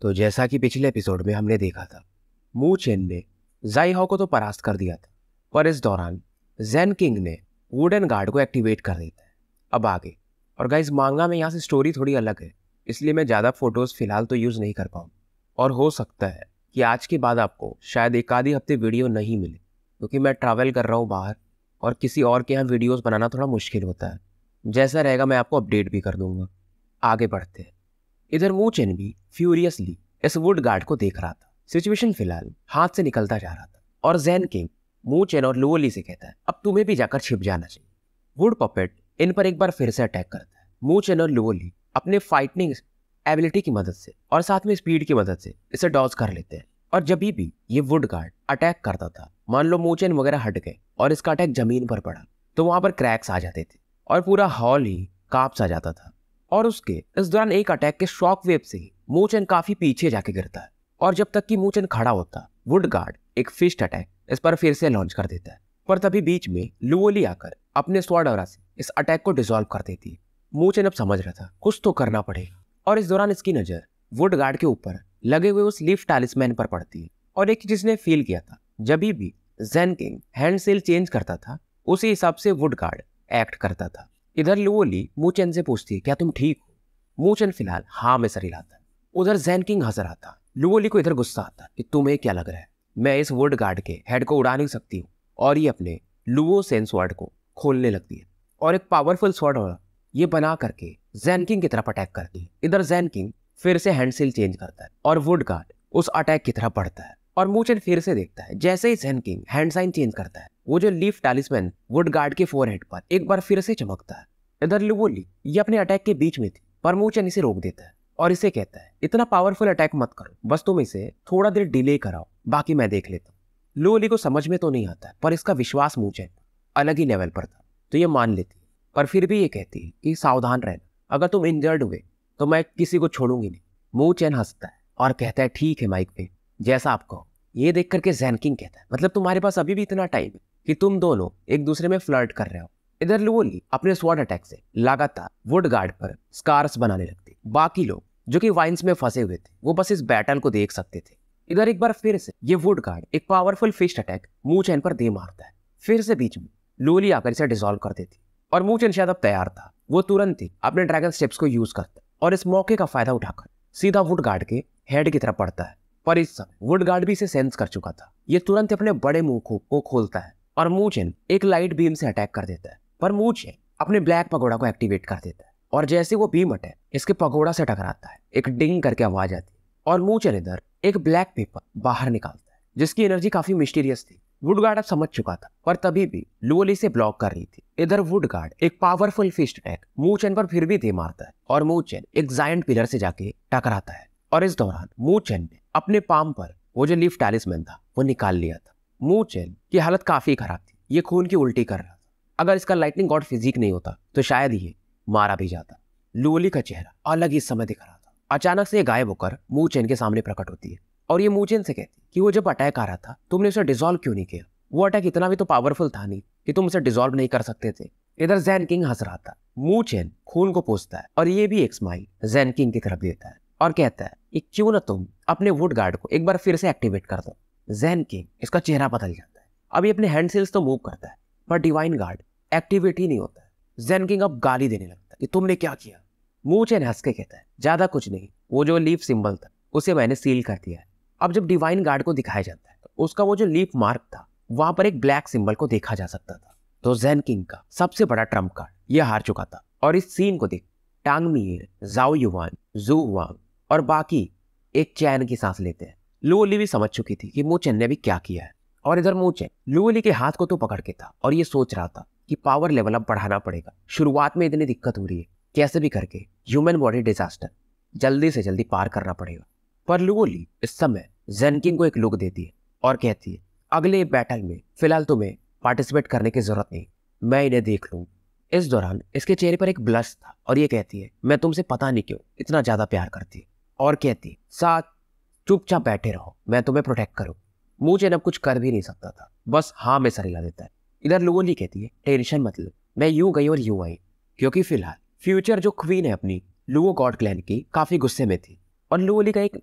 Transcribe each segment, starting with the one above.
तो जैसा कि पिछले एपिसोड में हमने देखा था मू चेन ने जाई हाउ को तो परास्त कर दिया था पर इस दौरान जेन किंग ने वुडन गार्ड को एक्टिवेट कर देता है अब आगे और गाइज मांगा में यहाँ से स्टोरी थोड़ी अलग है इसलिए मैं ज़्यादा फोटोज़ फिलहाल तो यूज़ नहीं कर पाऊँ और हो सकता है कि आज के बाद आपको शायद एक आधी हफ्ते वीडियो नहीं मिले क्योंकि मैं ट्रैवल कर रहा हूँ बाहर और किसी और के यहाँ वीडियोस बनाना थोड़ा मुश्किल होता है जैसा रहेगा मैं आपको अपडेट भी कर दूंगा आगे बढ़ते हैं इधर वो चैन भी फ्यूरियसली इस वुड गार्ड को देख रहा था सिचुएशन फिलहाल हाथ से निकलता जा रहा था और जैन किंग मूचेन और लोअली से कहता है अब तुम्हें भी जाकर छिप जाना चाहिए वुड पपेट इन पर एक बार फिर से अटैक करता है चैन और लोअली अपने फाइटनिंग एबिलिटी की मदद से और साथ में स्पीड की मदद से इसे डॉज कर लेते हैं और जब भी ये वुड गार्ड अटैक करता था मान लो चैन वगैरह हट गए और इसका अटैक जमीन पर पड़ा तो वहां पर क्रैक्स आ जाते थे और पूरा हॉल ही काप सा जाता था और उसके इस दौरान एक अटैक के शॉक वेव से ही मूचन काफी पीछे जाके गिरता है और जब तक कि मूचन खड़ा होता वुड गार्ड एक फिस्ट अटैक इस पर फिर से लॉन्च कर देता है पर तभी बीच में लुओली आकर अपने स्वर्ण से इस अटैक को डिसॉल्व कर देती है मूचन अब समझ रहा था कुछ तो करना पड़ेगा और इस दौरान इसकी नजर वुड गार्ड के ऊपर लगे हुए उस लिफ्ट टालिसमैन पर पड़ती है और एक जिसने फील किया था जब भी Jen King king hand seal change करता था उसी हिसाब से वुड गार्ड एक्ट करता था इधर लोली मूचन से पूछती है क्या तुम ठीक हो मूचन फिलहाल हाँ में सर हिलाता है उधर जैन किंग हजर आता है लुओली को इधर गुस्सा आता है कि तुम्हें क्या लग रहा है मैं इस वर्ड गार्ड के हेड को उड़ा नहीं सकती हूँ और ये अपने लुओ सेंस वर्ड को खोलने लगती है और एक पावरफुल स्वर्ड और ये बना करके जैन किंग की तरफ अटैक करती है इधर जैन किंग फिर से हैंडसिल चेंज करता है और वुड गार्ड उस अटैक की तरफ बढ़ता है और मूचन फिर से देखता है जैसे ही Jen King hand sign change करता है वो जो लीफ टैलिसमैन वुड गार्ड के फोर हेड पर एक बार फिर से चमकता है इधर लुवोली ये अपने अटैक के बीच में थी पर मूचन इसे रोक देता है और इसे कहता है इतना पावरफुल अटैक मत करो बस तुम इसे थोड़ा देर डिले कराओ बाकी मैं देख लेता हूँ लुवोली को समझ में तो नहीं आता पर इसका विश्वास चैन अलग ही लेवल पर था तो ये मान लेती पर फिर भी ये कहती है कि सावधान रहना अगर तुम इंजर्ड हुए तो मैं किसी को छोड़ूंगी नहीं मुंह चैन हंसता है और कहता है ठीक है माइक पे जैसा आप कहो ये देख करके जैनकिंग कहता है मतलब तुम्हारे पास अभी भी इतना टाइम है कि तुम दोनों एक दूसरे में फ्लर्ट कर रहे हो इधर लुओली अपने स्वाट अटैक से लगातार वुड गार्ड पर स्कार्स बनाने लगती बाकी लोग जो कि वाइन्स में फंसे हुए थे वो बस इस बैटल को देख सकते थे इधर एक बार फिर से ये वुड गार्ड एक पावरफुल फिस्ट अटैक मूचैन पर दे मारता है फिर से बीच में लोली आकर इसे डिजोल्व कर देती और मूचैन शायद अब तैयार था वो तुरंत ही अपने ड्रैगन स्टेप्स को यूज करता और इस मौके का फायदा उठाकर सीधा वुड गार्ड के हेड की तरफ पड़ता है पर इस समय वुड गार्ड भी इसे सेंस कर चुका था ये तुरंत अपने बड़े मुंह को खोलता है और मूचिन एक लाइट बीम से अटैक कर देता है पर मूचिन अपने ब्लैक पगोड़ा को एक्टिवेट कर देता है और जैसे वो बीम अटैक इसके पगोड़ा से टकराता है एक डिंग करके आवाज आती है और मूचन इधर एक ब्लैक पेपर बाहर निकालता है जिसकी एनर्जी काफी मिस्टीरियस थी वुड गार्ड अब समझ चुका था पर तभी भी लुअली से ब्लॉक कर रही थी इधर वुड गार्ड एक पावरफुल फिस्ट अटैक मूचन पर फिर भी दे मारता है और मूचन एक जायंट पिलर से जाके टकराता है और इस दौरान मूचन ने अपने पाम पर वो जो लिफ्ट टैलिसमैन था वो निकाल लिया था मुंह चैन की हालत काफ़ी खराब थी ये खून की उल्टी कर रहा था अगर इसका लाइटनिंग गॉड फिजिक नहीं होता तो शायद ये मारा भी जाता लोली का चेहरा अलग ही समय दिख रहा था अचानक से गायब होकर मुंह चैन के सामने प्रकट होती है और ये मुंह से कहती कि वो जब अटैक आ रहा था तुमने उसे डिजोल्व क्यों नहीं किया वो अटैक इतना भी तो पावरफुल था नहीं कि तुम उसे डिजोल्व नहीं कर सकते थे इधर जैन किंग हंस रहा था मुंह चैन खून को पोसता है और ये भी एक स्माइल जैन किंग की तरफ देता है और कहता है कि क्यों ना तुम अपने वुड गार्ड को एक बार फिर से एक्टिवेट कर दो जैन किंग इसका चेहरा बदल जाता है अब ये अपने हैंड सेल्स तो मूव करता है पर डिवाइन गार्ड एक्टिवेट ही नहीं होता है जैन किंग अब गाली देने लगता है कि तुमने क्या किया मुंह चैन हंस के कहता है ज्यादा कुछ नहीं वो जो लीफ सिंबल था उसे मैंने सील कर दिया है अब जब डिवाइन गार्ड को दिखाया जाता है तो उसका वो जो लीफ मार्क था वहां पर एक ब्लैक सिंबल को देखा जा सकता था तो जैन किंग का सबसे बड़ा ट्रम्प कार्ड यह हार चुका था और इस सीन को देख टांग जाओ युवान जू वांग और बाकी एक चैन की सांस लेते हैं लू अली भी समझ चुकी थी कि मूचेन ने भी क्या किया है और इधर मूचेन लू अली के हाथ को तो पकड़ के था और ये सोच रहा था कि पावर लेवल अब बढ़ाना पड़ेगा शुरुआत में इतनी दिक्कत हो रही है कैसे भी करके ह्यूमन बॉडी डिजास्टर जल्दी से जल्दी पार करना पड़ेगा पर लुओली इस समय जेनकिंग को एक लुक देती है और कहती है अगले बैटल में फिलहाल तुम्हें तो पार्टिसिपेट करने की जरूरत नहीं मैं इन्हें देख लूँ इस दौरान इसके चेहरे पर एक ब्लश था और ये कहती है मैं तुमसे पता नहीं क्यों इतना ज़्यादा प्यार करती है और कहती है साथ चुपचाप बैठे रहो मैं तुम्हें प्रोटेक्ट करूँ मुझे ना कुछ कर भी नहीं सकता था बस हाँ मैं सर हिला देता है इधर लोली कहती है टेंशन मतलब मैं यूं गई और यूं आई क्योंकि फिलहाल फ्यूचर जो क्वीन है अपनी लुओ गॉड क्लैन की काफ़ी गुस्से में थी और लुओली का एक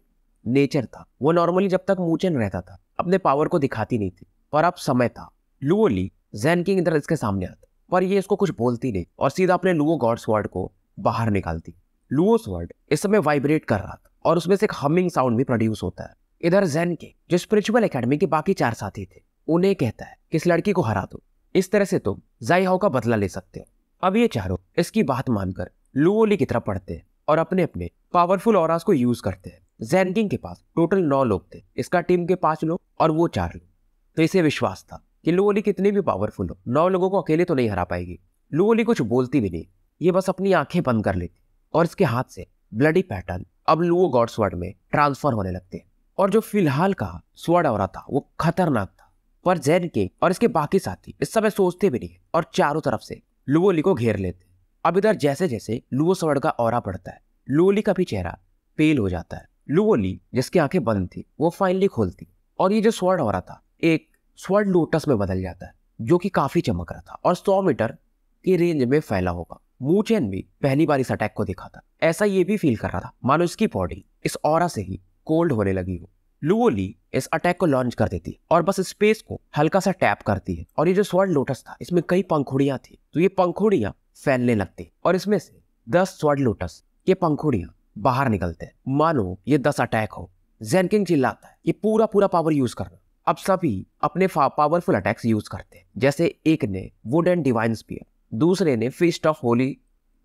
नेचर था वो नॉर्मली जब तक मूचन रहता था अपने पावर को दिखाती नहीं थी पर अब समय था लुओली जैन किंग इधर इसके सामने आता पर ये इसको कुछ बोलती नहीं और सीधा अपने लुओ गॉड स्वर्ड को बाहर निकालती लुओ स्वर्ड इस समय वाइब्रेट कर रहा था और उसमें से एक हमिंग साउंड भी प्रोड्यूस होता है इधर जैन के जो स्पिरिचुअल एकेडमी के बाकी चार साथी थे उन्हें कहता है कि इस लड़की को हरा दो इस तरह से तुम जाईहाओ का बदला ले सकते हो अब ये चारों इसकी बात मानकर लुओली की तरफ पढ़ते हैं और अपने अपने पावरफुल और को यूज करते हैं जैनकिंग के पास टोटल नौ लोग थे इसका टीम के पांच लोग और वो चार लोग तो इसे विश्वास था कि लुओली कितनी भी पावरफुल हो नौ लोगों को अकेले तो नहीं हरा पाएगी लुओली कुछ बोलती भी नहीं ये बस अपनी आंखें बंद कर लेती और इसके हाथ से ब्लडी पैटर्न अब लुओ गॉड स्वर्ड में ट्रांसफर होने लगते हैं और जो फिलहाल का स्वर्ड और था वो खतरनाक था पर जैन के और इसके बाकी साथी इस समय सोचते भी नहीं और चारों तरफ से लुओली को घेर लेते अब इधर जैसे जैसे लुओ स्वर्ड का और बढ़ता है लुओली का भी चेहरा पेल हो जाता है लुओली जिसकी आंखें बंद थी वो फाइनली खोलती और ये जो स्वर्ड हो रहा था एक स्वर्ड लोटस में बदल जाता है जो कि काफी चमक रहा था और सौ मीटर की रेंज में फैला होगा मूचेन भी पहली बार इस अटैक को देखा था ऐसा ये भी फील कर रहा था मानो इसकी बॉडी इस और से ही कोल्ड होने लगी हो लुओ ली इस अटैक को लॉन्च कर देती है और बस स्पेस को हल्का सा टैप करती है और ये जो स्वर्ण लोटस था इसमें कई पंखुड़ियां थी तो ये पंखुड़ियां फैलने लगती और इसमें से दस स्वर्ण लोटस ये पंखुड़ियां बाहर निकलते हैं मानो ये दस अटैक हो जेनकिंग चिल्लाता है ये पूरा पूरा पावर यूज करना अब सभी अपने पावरफुल अटैक्स यूज करते हैं जैसे एक ने वुड एंड डिवाइन स्पीयर दूसरे ने फिस्ट ऑफ होली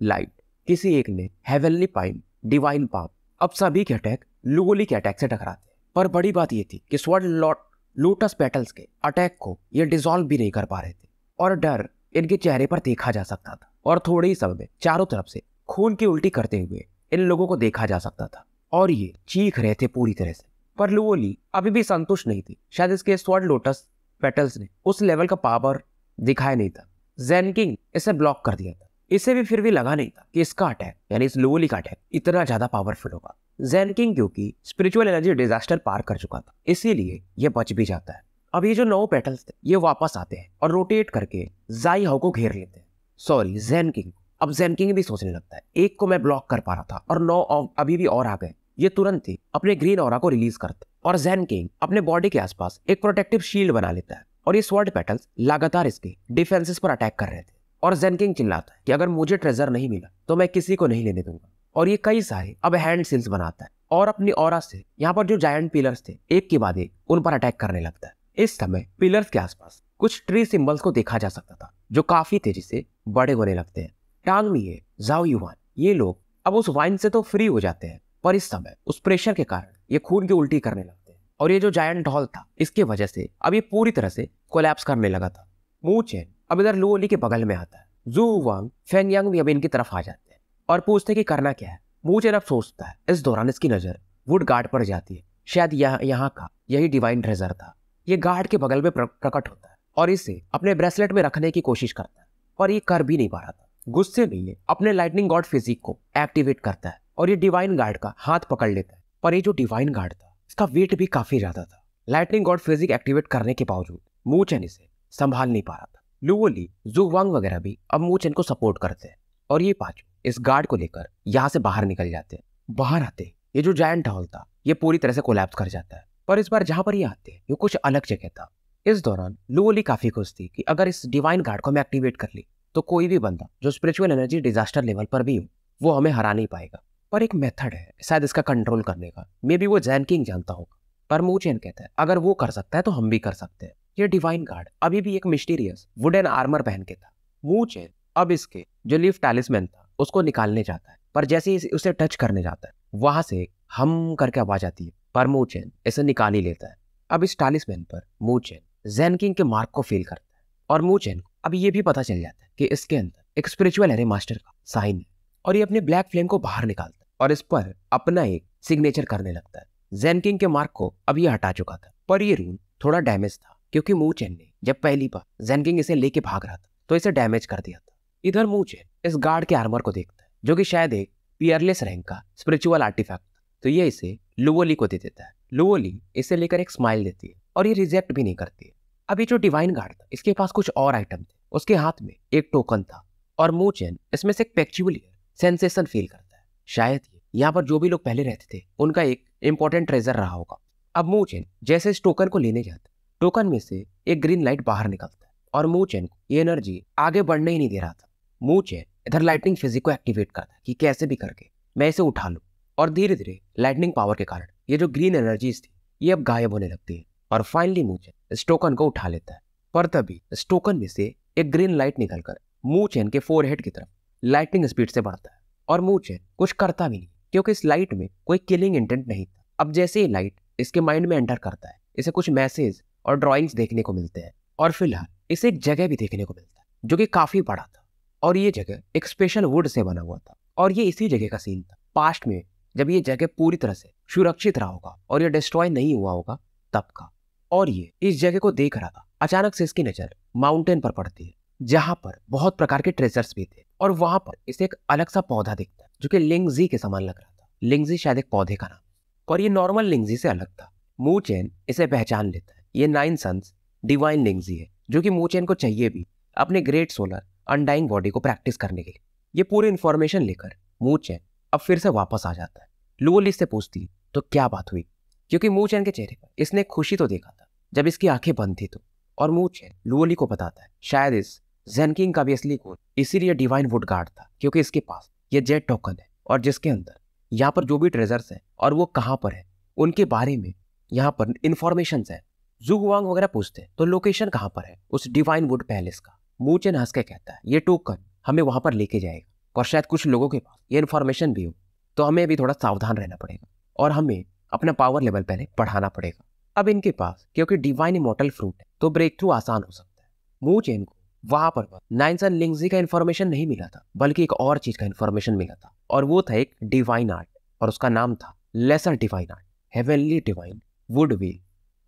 लाइट किसी एक ने हेवनली पाइन डिवाइन पाप अब सभी के अटैक लुगोली के अटैक से टकराते पर बड़ी बात यह थी कि स्वर्ड लॉट लोटस पेटल्स के अटैक को ये डिजोल्व भी नहीं कर पा रहे थे और डर इनके चेहरे पर देखा जा सकता था और थोड़े ही समय में चारों तरफ से खून की उल्टी करते हुए इन लोगों को देखा जा सकता था और ये चीख रहे थे पूरी तरह से पर लुओली अभी भी संतुष्ट नहीं थी शायद इसके स्वर्ड लोटस पेटल्स ने उस लेवल का पावर दिखाया नहीं था जैनकिंग इसे ब्लॉक कर दिया था इसे भी फिर भी लगा नहीं था कि इसका अटैक यानी इस लोली का अटैक इतना ज्यादा पावरफुल होगा जैनकिंग क्योंकि स्पिरिचुअल एनर्जी डिजास्टर पार कर चुका था इसीलिए यह बच भी जाता है अब ये जो नौ पेटल्स थे ये वापस आते हैं और रोटेट करके जाई हाउ को घेर लेते हैं सॉरी जैन किंग अब जेनकिंग किंग भी सोचने लगता है एक को मैं ब्लॉक कर पा रहा था और नौ अभी भी और आ गए ये तुरंत ही अपने ग्रीन और को रिलीज करते और जेनकिंग किंग अपने बॉडी के आसपास एक प्रोटेक्टिव शील्ड बना लेता है और ये स्वर्ड पैटर्न लगातार इसके डिफेंसिस पर अटैक कर रहे थे और जेनकिंग चिल्लाता है कि अगर मुझे ट्रेजर नहीं मिला तो मैं किसी को नहीं लेने दूंगा और ये कई सारे अब हैंड सिल्स बनाता है और अपनी और से यहाँ पर जो जायंट पिलर्स थे एक के बाद एक उन पर अटैक करने लगता है इस समय पिलर्स के आसपास कुछ ट्री सिंबल्स को देखा जा सकता था जो काफी तेजी से बड़े होने लगते हैं टांग मिये जाओ युवान ये लोग अब उस वाइन से तो फ्री हो जाते हैं पर इस समय उस प्रेशर के कारण ये खून की उल्टी करने लगता और ये जो जायंट ढॉल था इसकी वजह से अब ये पूरी तरह से कोलैप्स करने लगा था मू चैन अब इधर लुओली के बगल में आता है जू वांग फैन यांग भी अब इनकी तरफ आ जाते हैं और पूछते कि करना क्या है मू चैन अब सोचता है इस दौरान इसकी नज़र वुड गार्ड पर जाती है शायद यह यहाँ का यही डिवाइन ट्रेजर था ये गार्ड के बगल में प्रकट होता है और इसे अपने ब्रेसलेट में रखने की कोशिश करता है पर ये कर भी नहीं पा रहा था गुस्से में ये अपने लाइटनिंग गॉड फिजिक को एक्टिवेट करता है और ये डिवाइन गार्ड का हाथ पकड़ लेता है पर ये जो डिवाइन गार्ड था उसका वेट भी काफ़ी ज़्यादा था लाइटनिंग गॉड फिजिक एक्टिवेट करने के बावजूद मूचन इसे संभाल नहीं पा रहा था लुवोली जुवांग वगैरह भी अब मूचन को सपोर्ट करते हैं और ये पांच इस गार्ड को लेकर यहाँ से बाहर निकल जाते हैं बाहर आते ये जो जायंट हॉल था ये पूरी तरह से कोलैप्स कर जाता है पर इस बार जहाँ पर ये आते हैं ये कुछ अलग जगह था इस दौरान लुवोली काफ़ी खुश थी कि अगर इस डिवाइन गार्ड को हमें एक्टिवेट कर ली तो कोई भी बंदा जो स्पिरिचुअल एनर्जी डिजास्टर लेवल पर भी हो वो हमें हरा नहीं पाएगा और एक मेथड है शायद इसका कंट्रोल करने का मे बी वो जैन किंग जानता होगा पर चैन कहता है अगर वो कर सकता है तो हम भी कर सकते हैं ये डिवाइन गार्ड अभी भी एक मिस्टीरियस वुडन आर्मर पहन के था चैन अब इसके जो लिफ टैलिसमैन था उसको निकालने जाता है पर जैसे ही उसे टच करने जाता है वहां से हम करके आवाज आती है पर चैन इसे निकाल ही लेता है अब इस टैलिसमैन पर मूचेन जैन किंग के मार्क को फील करता है और मूचेन अब ये भी पता चल जाता है कि इसके अंदर एक स्पिरिचुअल एरे मास्टर का साइन है और ये अपने ब्लैक फ्लेम को बाहर निकालता है और इस पर अपना एक सिग्नेचर करने लगता है जैनकिंग के मार्क को अब यह हटा चुका था पर यह रून थोड़ा डैमेज था क्योंकि मूचेन ने जब पहली बार जैनकिंग इसे लेके भाग रहा था तो इसे डैमेज कर दिया था इधर मूचेन इस गार्ड के आर्मर को देखता है जो कि शायद एक पियरलेस रैंक का स्पिरिचुअल आर्टिफैक्ट तो ये इसे लुवोली को दे देता है लुवोली इसे लेकर एक स्माइल देती है और ये रिजेक्ट भी नहीं करती है अब ये जो डिवाइन गार्ड था इसके पास कुछ और आइटम थे उसके हाथ में एक टोकन था और मूचेन इसमें से एक पेक्चुअलियर सेंसेशन फील करता शायद यहाँ पर जो भी लोग पहले रहते थे उनका एक इम्पोर्टेंट ट्रेजर रहा होगा अब मूचेन जैसे इस टोकन को लेने जाता टोकन में से एक ग्रीन लाइट बाहर निकलता है और मूचेन को ये एनर्जी आगे बढ़ने ही नहीं दे रहा था मूचेन इधर लाइटनिंग फिजिक को एक्टिवेट करता है कि कैसे भी करके मैं इसे उठा लूँ और धीरे धीरे लाइटनिंग पावर के कारण ये जो ग्रीन एनर्जीज थी ये अब गायब होने लगती है और फाइनली मूचेन इस टोकन को उठा लेता है पर तभी इस टोकन में से एक ग्रीन लाइट निकलकर मूचेन के फोर हेड की तरफ लाइटनिंग स्पीड से बढ़ता है और मूच है कुछ करता भी नहीं क्योंकि इस लाइट में कोई किलिंग इंटेंट नहीं था अब जैसे ही लाइट इसके माइंड में एंटर करता है इसे कुछ मैसेज और ड्राइंग्स देखने को मिलते हैं और फिलहाल इसे एक जगह भी देखने को मिलता है जो कि काफ़ी बड़ा था और ये जगह एक स्पेशल वुड से बना हुआ था और ये इसी जगह का सीन था पास्ट में जब ये जगह पूरी तरह से सुरक्षित रहा होगा और ये डिस्ट्रॉय नहीं हुआ होगा तब का और ये इस जगह को देख रहा था अचानक से इसकी नज़र माउंटेन पर पड़ती है जहाँ पर बहुत प्रकार के ट्रेजर्स भी थे और वहां पर इसे एक अलग सा पौधा दिखता है जो कि लिंगजी के समान लग रहा था लिंगजी शायद एक पौधे का नाम और ये नॉर्मल लिंगजी से अलग था मूचेन इसे पहचान लेता है ये नाइन सन्स डिवाइन लिंगजी है जो कि मूचेन को चाहिए भी अपने ग्रेट सोलर अनडाइंग बॉडी को प्रैक्टिस करने के लिए ये पूरी इन्फॉर्मेशन लेकर मूचेन अब फिर से वापस आ जाता है लुओल इससे पूछती तो क्या बात हुई क्योंकि मूचैन के चेहरे पर इसने खुशी तो देखा था जब इसकी आंखें बंद थी तो और मूचैन लुअली को बताता है शायद इस जेनकिंग का भी असली कोच इसीलिए डिवाइन वुड गार्ड था क्योंकि इसके पास ये जेट टोकन है और जिसके अंदर यहाँ पर जो भी ट्रेजर्स हैं और वो कहाँ पर है उनके बारे में यहाँ पर इंफॉर्मेशन है जू वगैरह पूछते तो लोकेशन कहाँ पर है उस डिवाइन वुड पैलेस का मूचन हंस के कहता है ये टोकन हमें वहाँ पर लेके जाएगा और शायद कुछ लोगों के पास ये इन्फॉर्मेशन भी हो तो हमें भी थोड़ा सावधान रहना पड़ेगा और हमें अपना पावर लेवल पहले बढ़ाना पड़ेगा अब इनके पास क्योंकि डिवाइन इमोटल फ्रूट है तो ब्रेक थ्रू आसान हो सकता है मूचेन को वहां पर नाइनसन लिंगजी का इन्फॉर्मेशन नहीं मिला था बल्कि एक और चीज का इन्फॉर्मेशन मिला था और वो था एक डिवाइन आर्ट और उसका नाम था lesser divine art heavenly divine wood wheel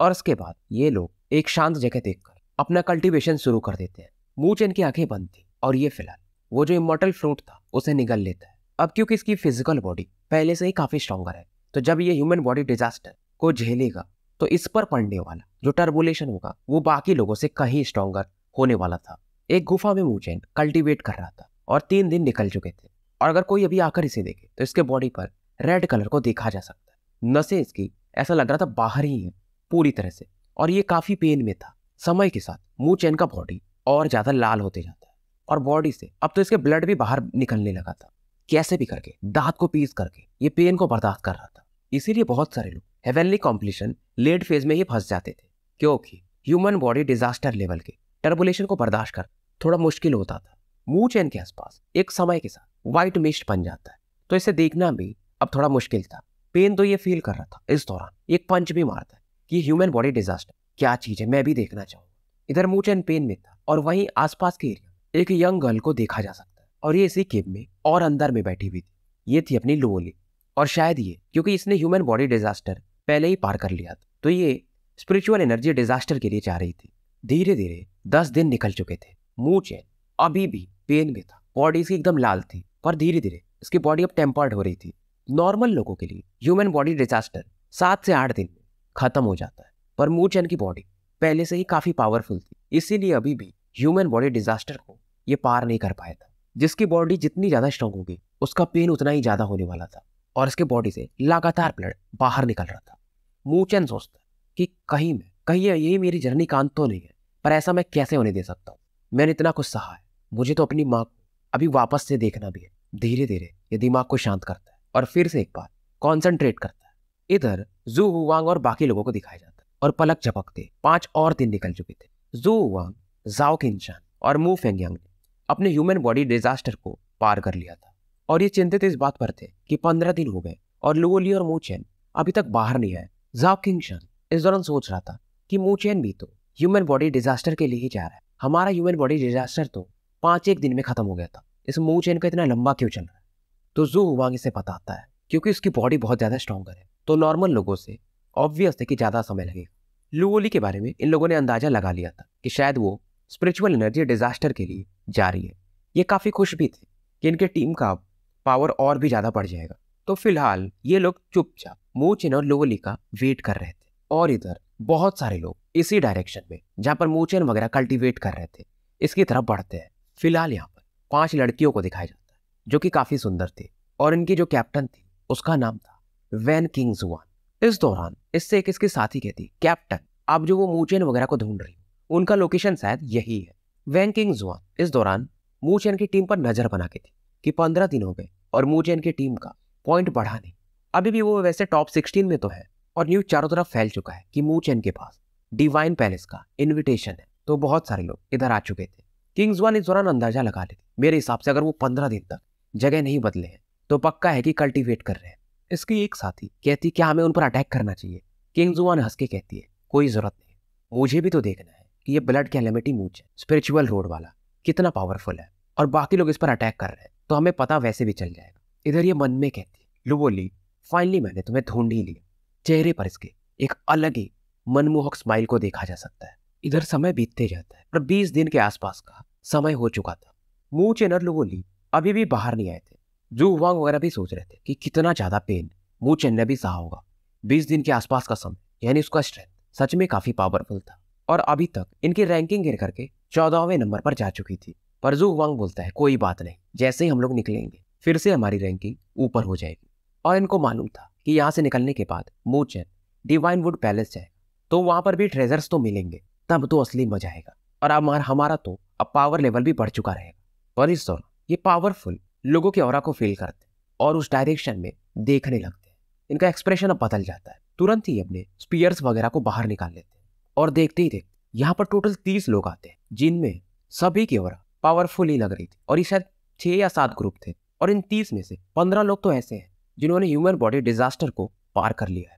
और उसके बाद ये लोग एक शांत जगह देखकर अपना कल्टीवेशन शुरू कर देते हैं मूच इनकी आंखें बंद थी और ये फिलहाल वो जो इमोटल फ्रूट था उसे निगल लेता है अब क्योंकि इसकी फिजिकल बॉडी पहले से ही काफी स्ट्रॉन्गर है तो जब ये ह्यूमन बॉडी डिजास्टर को झेलेगा तो इस पर पड़ने वाला जो टर्बुलेशन होगा वो बाकी लोगों से कहीं स्ट्रॉन्गर होने वाला था एक गुफा में मुझे कल्टीवेट कर रहा था और तीन दिन निकल चुके थे और अगर कोई अभी आकर इसे देखे तो इसके बॉडी पर रेड कलर को देखा जा सकता है नशे इसकी ऐसा लग रहा था बाहर ही है पूरी तरह से और ये काफ़ी पेन में था समय के साथ मुंह चैन का बॉडी और ज़्यादा लाल होते जाता है और बॉडी से अब तो इसके ब्लड भी बाहर निकलने लगा था कैसे भी करके दांत को पीस करके ये पेन को बर्दाश्त कर रहा था इसीलिए बहुत सारे लोग हेवेनली कॉम्पिटिशन लेट फेज में ही फंस जाते थे क्योंकि ह्यूमन बॉडी डिजास्टर लेवल के टर्बुलेशन को बर्दाश्त कर थोड़ा मुश्किल होता था मुंह चैन के आसपास एक समय के साथ वाइट मिस्ट बन जाता है तो इसे देखना भी अब थोड़ा मुश्किल था पेन तो ये फील कर रहा था इस दौरान एक पंच भी मारता है कि ह्यूमन बॉडी डिजास्टर क्या चीज है मैं भी देखना चाहूंगा इधर मुंह चैन पेन में था और वहीं आसपास के एरिया एक यंग गर्ल को देखा जा सकता है और ये इसी केब में और अंदर में बैठी हुई थी ये थी अपनी लोली और शायद ये क्योंकि इसने ह्यूमन बॉडी डिजास्टर पहले ही पार कर लिया था तो ये स्पिरिचुअल एनर्जी डिजास्टर के लिए जा रही थी धीरे धीरे दस दिन निकल चुके थे मुंह चैन अभी भी पेन में था बॉडी इसकी एकदम लाल थी पर धीरे धीरे इसकी बॉडी अब टेम्पर्ड हो रही थी नॉर्मल लोगों के लिए ह्यूमन बॉडी डिजास्टर सात से आठ दिन में खत्म हो जाता है पर चैन की बॉडी पहले से ही काफ़ी पावरफुल थी इसीलिए अभी भी ह्यूमन बॉडी डिजास्टर को ये पार नहीं कर पाया था जिसकी बॉडी जितनी ज़्यादा स्ट्रॉन्ग होगी उसका पेन उतना ही ज़्यादा होने वाला था और इसके बॉडी से लगातार ब्लड बाहर निकल रहा था मूचन सोचता कि कहीं मैं कहीं यही मेरी जर्नी कांत तो नहीं है पर ऐसा मैं कैसे होने दे सकता हूँ मैंने इतना कुछ सहा है मुझे तो अपनी माँ को अभी वापस से देखना भी है धीरे धीरे ये दिमाग को शांत करता है और फिर से एक बार कॉन्सेंट्रेट करता है इधर जू हुआंग और बाकी लोगों को दिखाया जाता है और पलक झपकते पांच और दिन निकल चुके थे जू हुआंग जाओ किनशान और मू फेंगयांग ने अपने ह्यूमन बॉडी डिजास्टर को पार कर लिया था और ये चिंतित इस बात पर थे कि पंद्रह दिन हो गए और लुओली और मूचैन अभी तक बाहर नहीं आए जाओ किंग इस दौरान सोच रहा था कि मूचैन भी तो ह्यूमन बॉडी डिजास्टर के लिए ही जा रहा है हमारा ह्यूमन बॉडी डिजास्टर तो पाँच एक दिन में ख़त्म हो गया था इस मूव चेन का इतना लंबा क्यों चल रहा है तो जू हुआंग इसे पता आता है क्योंकि उसकी बॉडी बहुत ज़्यादा स्ट्रॉगर है तो नॉर्मल लोगों से ऑब्वियस है कि ज़्यादा समय लगेगा लुओली के बारे में इन लोगों ने अंदाज़ा लगा लिया था कि शायद वो स्पिरिचुअल एनर्जी डिजास्टर के लिए जा रही है ये काफ़ी खुश भी थे कि इनके टीम का पावर और भी ज़्यादा बढ़ जाएगा तो फिलहाल ये लोग चुपचाप मूचिन और लोवली का वेट कर रहे थे और इधर बहुत सारे लोग इसी डायरेक्शन में जहाँ पर मूचेन वगैरह कल्टीवेट कर रहे थे इसकी तरफ बढ़ते हैं फिलहाल यहाँ पर पांच लड़कियों को दिखाया जाता है जो कि काफ़ी सुंदर थी और इनकी जो कैप्टन थी उसका नाम था वैन किंग जुआन इस दौरान इससे एक इसके साथी कहती कैप्टन अब जो वो मूचेन वगैरह को ढूंढ रही उनका लोकेशन शायद यही है वैन किंग जुआन इस दौरान मूचेन की टीम पर नज़र बना के थी कि पंद्रह दिन हो गए और मूचेन की टीम का पॉइंट बढ़ा नहीं अभी भी वो वैसे टॉप सिक्सटीन में तो है और न्यूज चारों तरफ फैल चुका है कि मूचेन के पास डिवाइन पैलेस का इन्विटेशन है तो बहुत सारे लोग इधर आ चुके थे किंग्स वन इस दौरान अंदाजा लगा लेते मेरे हिसाब से अगर वो पंद्रह दिन तक जगह नहीं बदले हैं तो पक्का है कि कल्टीवेट कर रहे हैं इसकी एक साथी कहती क्या हमें उन पर अटैक करना चाहिए किंग्स वन हंस के कहती है कोई जरूरत नहीं मुझे भी तो देखना है कि ये ब्लड के एलिमेटी मूच है स्पिरिचुअल रोड वाला कितना पावरफुल है और बाकी लोग इस पर अटैक कर रहे हैं तो हमें पता वैसे भी चल जाएगा इधर ये मन में कहती है लो फाइनली मैंने तुम्हें ढूंढ ही लिया चेहरे पर इसके एक अलग ही मनमोहक स्माइल को देखा जा सकता है इधर समय बीतते जाता है पर बीस दिन के आसपास का समय हो चुका था मुंह चेनर लोगोली अभी भी बाहर नहीं आए थे जू वांग वगैरह भी सोच रहे थे कि कितना ज्यादा पेन मुंह चेन ने भी सहा होगा बीस दिन के आसपास का समय यानी उसका स्ट्रेंथ सच में काफी पावरफुल था और अभी तक इनकी रैंकिंग गिर करके चौदहवें नंबर पर जा चुकी थी पर जू वांग बोलता है कोई बात नहीं जैसे ही हम लोग निकलेंगे फिर से हमारी रैंकिंग ऊपर हो जाएगी और इनको मालूम था कि यहाँ से निकलने के बाद मूचेन डिवाइन वुड पैलेस जाए तो वहाँ पर भी ट्रेजर्स तो मिलेंगे तब तो असली मजा आएगा और अब हमारा तो अब पावर लेवल भी बढ़ चुका रहेगा पर इस दौरान ये पावरफुल लोगों के और को फील करते हैं और उस डायरेक्शन में देखने लगते हैं इनका एक्सप्रेशन अब बदल जाता है तुरंत ही अपने स्पीयर्स वगैरह को बाहर निकाल लेते हैं और देखते ही देखते यहाँ पर टोटल तीस लोग आते हैं जिनमें सभी की और पावरफुल ही लग रही थी और ये शायद छः या सात ग्रुप थे और इन तीस में से पंद्रह लोग तो ऐसे हैं जिन्होंने ह्यूमन बॉडी डिजास्टर को पार कर लिया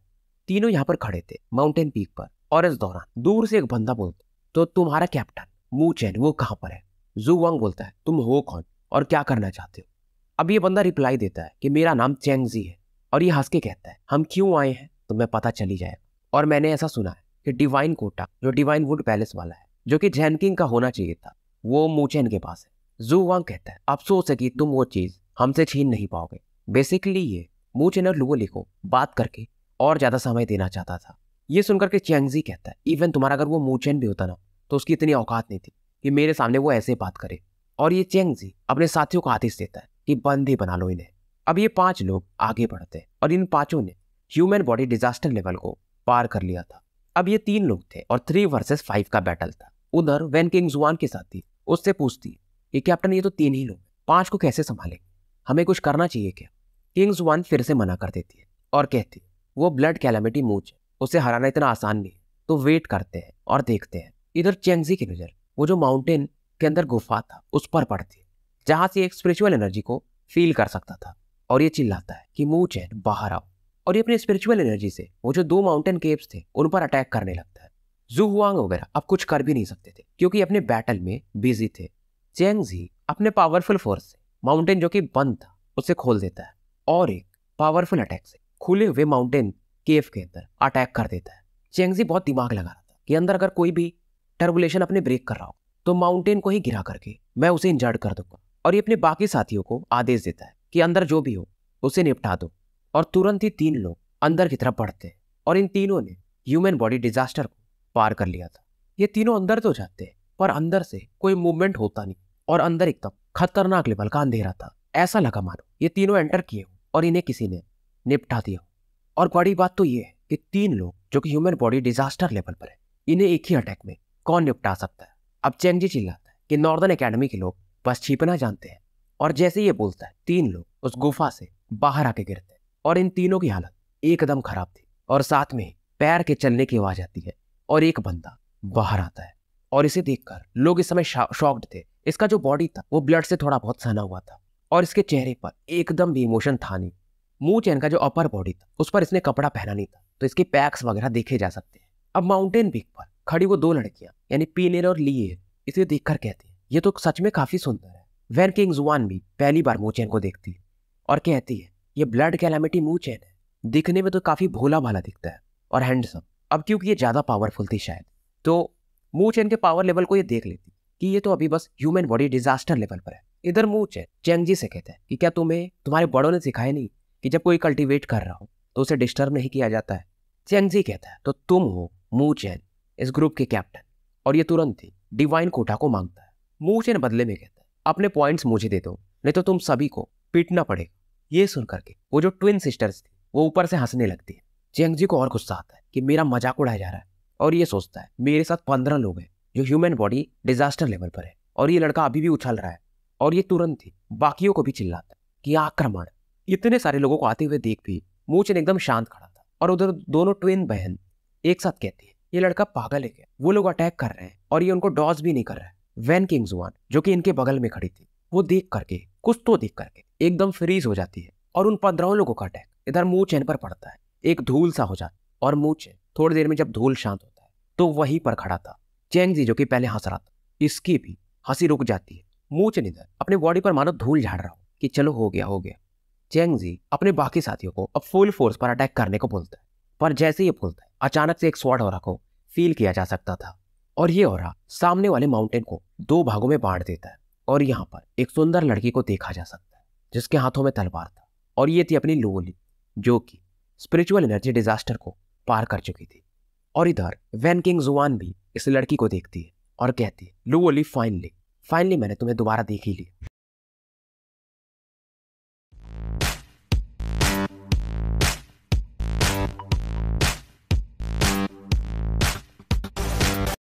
तीनों यहाँ पर खड़े थे माउंटेन पीक पर और इस दौरान दूर से एक बंदा बोलता तो तुम्हारा कैप्टन मू चैन वो कहाँ पर है जू वांग बोलता है तुम हो कौन और क्या करना चाहते हो अब ये बंदा रिप्लाई देता है कि मेरा नाम जी है और ये हंस के कहता है हम क्यों आए हैं तुम्हें पता चली जाएगा और मैंने ऐसा सुना है कि डिवाइन कोटा जो डिवाइन वुड पैलेस वाला है जो कि जैन किंग का होना चाहिए था वो मूचैन के पास है जू वांग कहता है अफसोस है कि तुम वो चीज़ हमसे छीन नहीं पाओगे बेसिकली ये मूचैन और लुओ लिखो बात करके और ज़्यादा समय देना चाहता था ये सुनकर के चैंगजी कहता है इवन तुम्हारा अगर वो मूचैन भी होता ना तो उसकी इतनी औकात नहीं थी कि मेरे सामने वो ऐसे बात करे और ये चियांगजी अपने साथियों को आदेश देता है कि बंद ही बना लो इन्हें अब ये पांच लोग आगे बढ़ते हैं और इन पांचों ने ह्यूमन बॉडी डिजास्टर लेवल को पार कर लिया था अब ये तीन लोग थे और थ्री वर्सेस फाइव का बैटल था उधर वेन किंग जुआन के साथी उससे पूछती कि कैप्टन ये तो तीन ही लोग पांच को कैसे संभालेंगे हमें कुछ करना चाहिए क्या किंग जुआन फिर से मना कर देती है और कहती वो ब्लड कैलामिटी मूच उसे हराना इतना आसान नहीं तो वेट करते हैं और देखते हैं इधर चेंगजी की नज़र वो जो माउंटेन के अंदर गुफा था उस पर पड़ती है जहाँ से एक स्पिरिचुअल एनर्जी को फील कर सकता था और ये चिल्लाता है कि मूच है बाहर आओ और ये अपनी स्पिरिचुअल एनर्जी से वो जो दो माउंटेन केव्स थे उन पर अटैक करने लगता है जू हुआंग वगैरह अब कुछ कर भी नहीं सकते थे क्योंकि अपने बैटल में बिजी थे चेंग जी अपने पावरफुल फोर्स से माउंटेन जो कि बंद था उसे खोल देता है और एक पावरफुल अटैक से खुले हुए माउंटेन केव के अंदर अटैक कर देता है चेंगजी बहुत दिमाग लगा रहा था कि अंदर अगर कोई भी टर्बुलेशन अपने ब्रेक कर रहा हो तो माउंटेन को ही गिरा करके मैं उसे इंजर्ड कर दूंगा और ये अपने बाकी साथियों को आदेश देता है कि अंदर जो भी हो उसे निपटा दो और तुरंत ही तीन लोग अंदर की तरफ बढ़ते हैं और इन तीनों ने ह्यूमन बॉडी डिजास्टर को पार कर लिया था ये तीनों अंदर तो जाते हैं पर अंदर से कोई मूवमेंट होता नहीं और अंदर एकदम खतरनाक लेवल का अंधेरा था ऐसा लगा मानो ये तीनों एंटर किए और इन्हें किसी ने निपटा दिया और बड़ी बात तो ये है कि तीन लोग जो कि ह्यूमन बॉडी डिजास्टर लेवल पर है इन्हें एक ही अटैक में कौन निपटा सकता है अब चैंगजी चिल्लाता है कि नॉर्दर्न एकेडमी के लोग बस छिपना जानते हैं और जैसे ये बोलता है तीन लोग उस गुफा से बाहर आके गिरते हैं और इन तीनों की हालत एकदम खराब थी और साथ में पैर के चलने की आवाज आती है और एक बंदा बाहर आता है और इसे देखकर लोग इस समय शॉक्ड थे इसका जो बॉडी था वो ब्लड से थोड़ा बहुत सहना हुआ था और इसके चेहरे पर एकदम भी इमोशन था नहीं मुंह चैन का जो अपर बॉडी था उस पर इसने कपड़ा पहना नहीं था तो इसके पैक्स वगैरह देखे जा सकते हैं अब माउंटेन पीक पर खड़ी वो दो लड़कियां यानी पीनेर और लिए इसे कर कहती है ये तो सच में काफी सुंदर है वैन किंग जुआन भी पहली बार चैन को देखती है और कहती है ये ब्लड कैलामिटी चैन है दिखने में तो काफी भोला भाला दिखता है और हैंडसम अब क्योंकि ये ज्यादा पावरफुल थी शायद तो चैन के पावर लेवल को ये देख लेती कि ये तो अभी बस ह्यूमन बॉडी डिजास्टर लेवल पर है इधर चैन चैंगजी से कहते हैं कि क्या तुम्हें तुम्हारे बड़ों ने सिखाया नहीं कि जब कोई कल्टीवेट कर रहा हो तो उसे डिस्टर्ब नहीं किया जाता है चेंगजी कहता है तो तुम हो मू चैन इस ग्रुप के कैप्टन और ये तुरंत ही डिवाइन कोटा को मांगता है मू चैन बदले में कहता है अपने पॉइंट्स मुझे दे दो नहीं तो तुम सभी को पीटना पड़ेगा ये सुन करके वो जो ट्विन सिस्टर्स थी वो ऊपर से हंसने लगती है चेंगजी को और गुस्सा आता है कि मेरा मजाक उड़ाया जा रहा है और ये सोचता है मेरे साथ पंद्रह लोग हैं जो ह्यूमन बॉडी डिजास्टर लेवल पर है और ये लड़का अभी भी उछल रहा है और ये तुरंत ही बाकियों को भी चिल्लाता है कि आक्रमण इतने सारे लोगों को आते हुए देख भी मूचन एकदम शांत खड़ा था और उधर दोनों ट्विन बहन एक साथ कहती है ये लड़का पागल है क्या वो लोग अटैक कर रहे हैं और ये उनको डॉज भी नहीं कर रहा है वैन किंग जुआन जो कि इनके बगल में खड़ी थी वो देख करके कुछ तो देख करके एकदम फ्रीज हो जाती है और उन पंद्रह लोगों का अटैक इधर मुंह चैन पर पड़ता है एक धूल सा हो जाता है और मुँह चैन थोड़ी देर में जब धूल शांत होता है तो वहीं पर खड़ा था चैंग जी जो कि पहले हंस रहा था इसकी भी हंसी रुक जाती है मूचन इधर अपने बॉडी पर मानो धूल झाड़ रहा हो कि चलो हो गया हो गया चेंगजी अपने बाकी साथियों को अब फुल फोर्स पर अटैक करने को बोलता है पर जैसे ही बोलता है अचानक से एक स्वाड हो को फील किया जा सकता था और ये और सामने वाले माउंटेन को दो भागों में बांट देता है और यहाँ पर एक सुंदर लड़की को देखा जा सकता है जिसके हाथों में तलवार था और ये थी अपनी लोली जो कि स्पिरिचुअल एनर्जी डिजास्टर को पार कर चुकी थी और इधर वैन किंग जुआन भी इस लड़की को देखती है और कहती है लू ओली फाइनली फाइनली मैंने तुम्हें दोबारा देख ही लिया